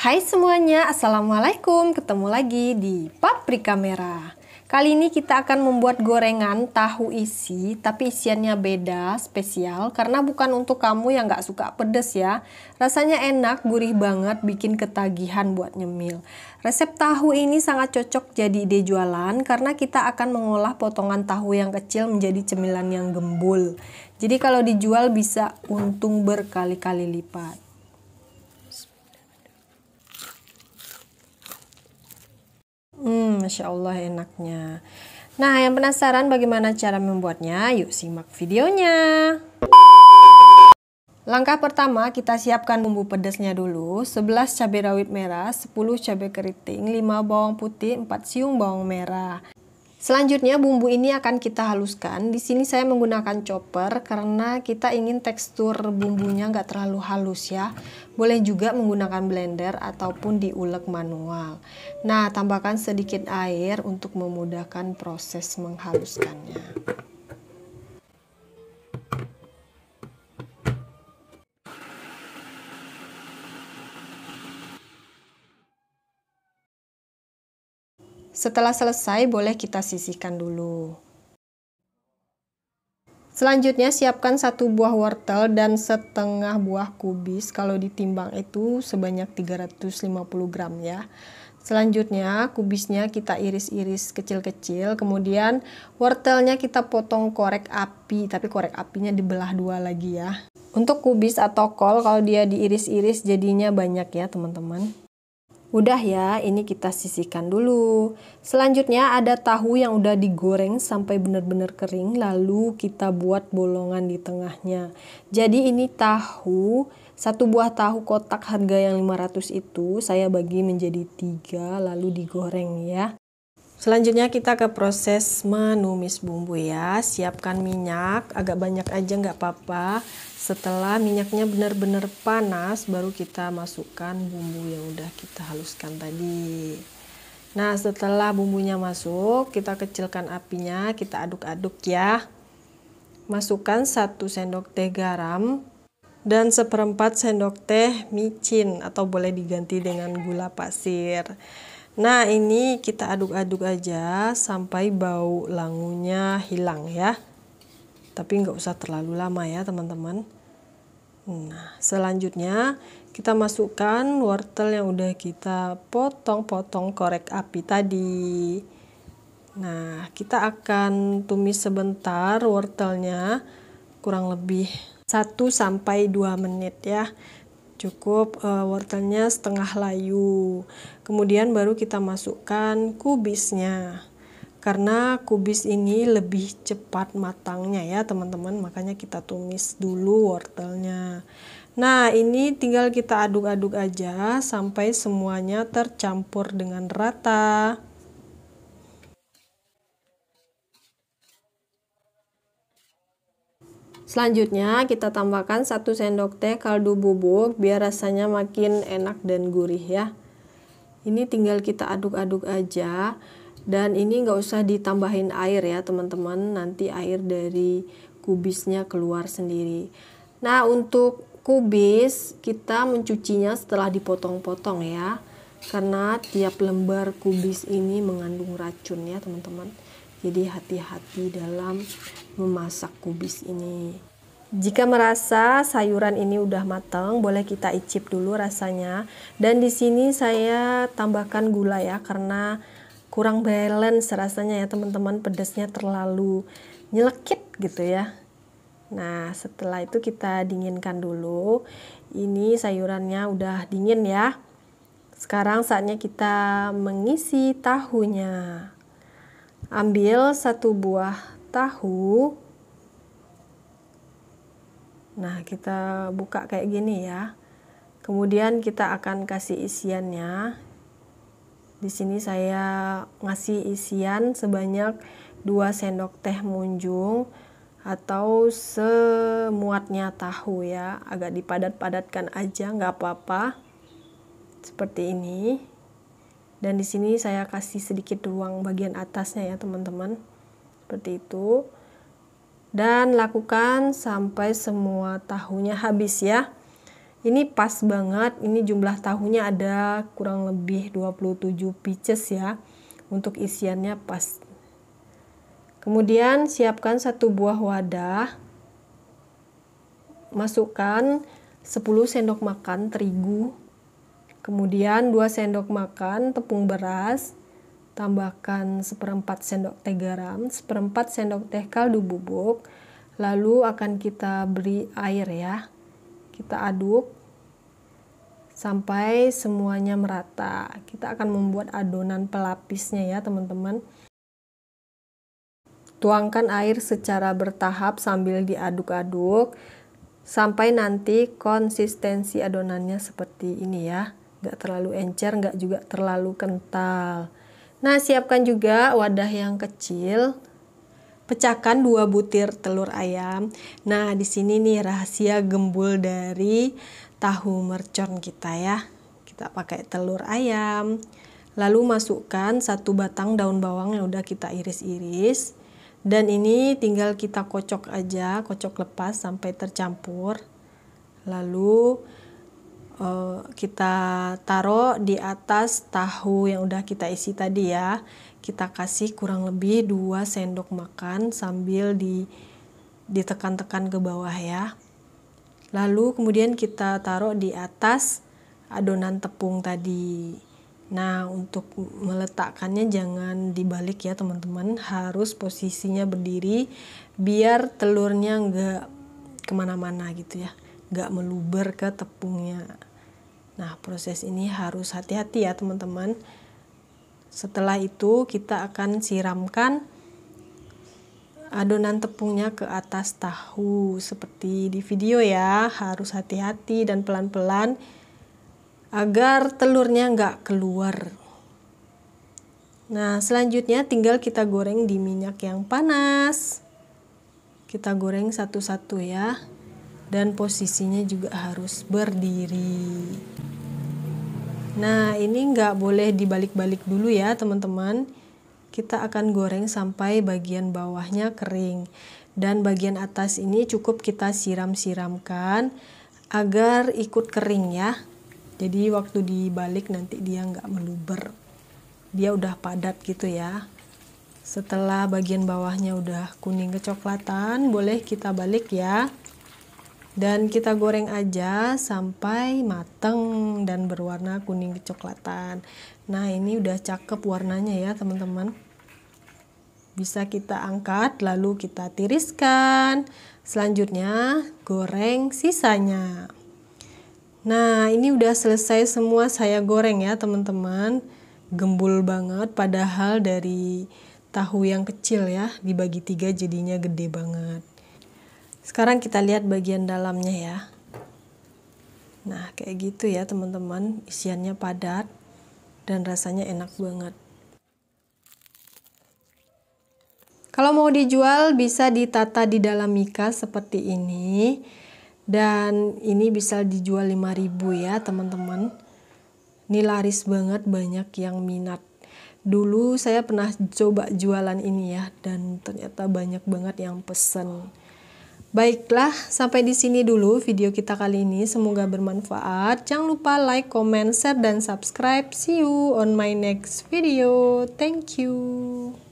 Hai semuanya, Assalamualaikum. Ketemu lagi di Paprika Merah. Kali ini kita akan membuat gorengan tahu isi, tapi isiannya beda, spesial, karena bukan untuk kamu yang gak suka pedes ya. Rasanya enak, gurih banget, bikin ketagihan buat nyemil. Resep tahu ini sangat cocok jadi ide jualan, karena kita akan mengolah potongan tahu yang kecil menjadi cemilan yang gembul. Jadi kalau dijual bisa untung berkali-kali lipat. Masya Allah enaknya. Nah, yang penasaran bagaimana cara membuatnya, yuk simak videonya. Langkah pertama, kita siapkan bumbu pedasnya dulu. 11 cabai rawit merah, 10 cabai keriting, 5 bawang putih, 4 siung bawang merah. Selanjutnya bumbu ini akan kita haluskan. Di sini saya menggunakan chopper karena kita ingin tekstur bumbunya nggak terlalu halus ya. Boleh juga menggunakan blender ataupun diulek manual. Nah tambahkan sedikit air untuk memudahkan proses menghaluskannya. Setelah selesai, boleh kita sisihkan dulu. Selanjutnya, siapkan satu buah wortel dan setengah buah kubis. Kalau ditimbang itu sebanyak 350 gram ya. Selanjutnya, kubisnya kita iris-iris kecil-kecil. Kemudian, wortelnya kita potong korek api, tapi korek apinya dibelah dua lagi ya. Untuk kubis atau kol, kalau dia diiris-iris jadinya banyak ya teman-teman. Udah ya, ini kita sisihkan dulu. Selanjutnya ada tahu yang udah digoreng sampai benar-benar kering lalu kita buat bolongan di tengahnya. Jadi ini tahu, satu buah tahu kotak harga yang 500 itu saya bagi menjadi tiga lalu digoreng ya. Selanjutnya kita ke proses menumis bumbu ya. Siapkan minyak, agak banyak aja nggak apa-apa. Setelah minyaknya benar-benar panas, baru kita masukkan bumbu yang udah kita haluskan tadi. Nah, setelah bumbunya masuk, kita kecilkan apinya, kita aduk-aduk ya. Masukkan 1 sendok teh garam dan seperempat sendok teh micin atau boleh diganti dengan gula pasir. Nah, ini kita aduk-aduk aja sampai bau langunya hilang ya tapi nggak usah terlalu lama ya teman-teman nah selanjutnya kita masukkan wortel yang udah kita potong-potong korek api tadi nah kita akan tumis sebentar wortelnya kurang lebih 1 sampai 2 menit ya cukup uh, wortelnya setengah layu kemudian baru kita masukkan kubisnya karena kubis ini lebih cepat matangnya ya teman-teman makanya kita tumis dulu wortelnya nah ini tinggal kita aduk-aduk aja sampai semuanya tercampur dengan rata selanjutnya kita tambahkan 1 sendok teh kaldu bubuk biar rasanya makin enak dan gurih ya ini tinggal kita aduk-aduk aja dan ini nggak usah ditambahin air ya teman-teman nanti air dari kubisnya keluar sendiri nah untuk kubis kita mencucinya setelah dipotong-potong ya karena tiap lembar kubis ini mengandung racun ya teman-teman jadi hati-hati dalam memasak kubis ini jika merasa sayuran ini udah matang boleh kita icip dulu rasanya dan di sini saya tambahkan gula ya karena kurang balance rasanya ya teman-teman pedasnya terlalu nyelekit gitu ya nah setelah itu kita dinginkan dulu ini sayurannya udah dingin ya sekarang saatnya kita mengisi tahunya ambil satu buah tahu nah kita buka kayak gini ya kemudian kita akan kasih isiannya di sini saya ngasih isian sebanyak 2 sendok teh munjung atau semuatnya tahu ya agak dipadat-padatkan aja nggak apa-apa seperti ini dan di sini saya kasih sedikit ruang bagian atasnya ya teman-teman seperti itu dan lakukan sampai semua tahunya habis ya ini pas banget ini jumlah tahunya ada kurang lebih 27 pieces ya untuk isiannya pas kemudian siapkan satu buah wadah masukkan 10 sendok makan terigu kemudian 2 sendok makan tepung beras tambahkan seperempat sendok teh garam seperempat sendok teh kaldu bubuk lalu akan kita beri air ya kita aduk sampai semuanya merata. Kita akan membuat adonan pelapisnya ya, teman-teman. Tuangkan air secara bertahap sambil diaduk-aduk sampai nanti konsistensi adonannya seperti ini ya. Nggak terlalu encer, nggak juga terlalu kental. Nah, siapkan juga wadah yang kecil pecahkan dua butir telur ayam. Nah, di sini nih rahasia gembul dari tahu mercon kita ya. Kita pakai telur ayam. Lalu masukkan satu batang daun bawang yang udah kita iris-iris. Dan ini tinggal kita kocok aja, kocok lepas sampai tercampur. Lalu Eh, kita taruh di atas tahu yang udah kita isi tadi ya kita kasih kurang lebih 2 sendok makan sambil di ditekan-tekan ke bawah ya lalu kemudian kita taruh di atas adonan tepung tadi Nah, untuk meletakkannya jangan dibalik ya, teman-teman. Harus posisinya berdiri biar telurnya nggak kemana-mana gitu ya, nggak meluber ke tepungnya. Nah, proses ini harus hati-hati ya, teman-teman. Setelah itu, kita akan siramkan adonan tepungnya ke atas tahu seperti di video ya harus hati-hati dan pelan-pelan agar telurnya nggak keluar nah selanjutnya tinggal kita goreng di minyak yang panas kita goreng satu-satu ya dan posisinya juga harus berdiri. Nah, ini nggak boleh dibalik-balik dulu ya, teman-teman. Kita akan goreng sampai bagian bawahnya kering. Dan bagian atas ini cukup kita siram-siramkan agar ikut kering ya. Jadi waktu dibalik nanti dia nggak meluber. Dia udah padat gitu ya. Setelah bagian bawahnya udah kuning kecoklatan, boleh kita balik ya dan kita goreng aja sampai mateng dan berwarna kuning kecoklatan nah ini udah cakep warnanya ya teman-teman bisa kita angkat lalu kita tiriskan selanjutnya goreng sisanya nah ini udah selesai semua saya goreng ya teman-teman gembul banget padahal dari tahu yang kecil ya dibagi tiga jadinya gede banget sekarang kita lihat bagian dalamnya ya. Nah, kayak gitu ya teman-teman. Isiannya padat dan rasanya enak banget. Kalau mau dijual bisa ditata di dalam mika seperti ini. Dan ini bisa dijual 5000 ya teman-teman. Ini laris banget banyak yang minat. Dulu saya pernah coba jualan ini ya dan ternyata banyak banget yang pesen. Baiklah, sampai di sini dulu video kita kali ini. Semoga bermanfaat. Jangan lupa like, comment, share, dan subscribe. See you on my next video. Thank you.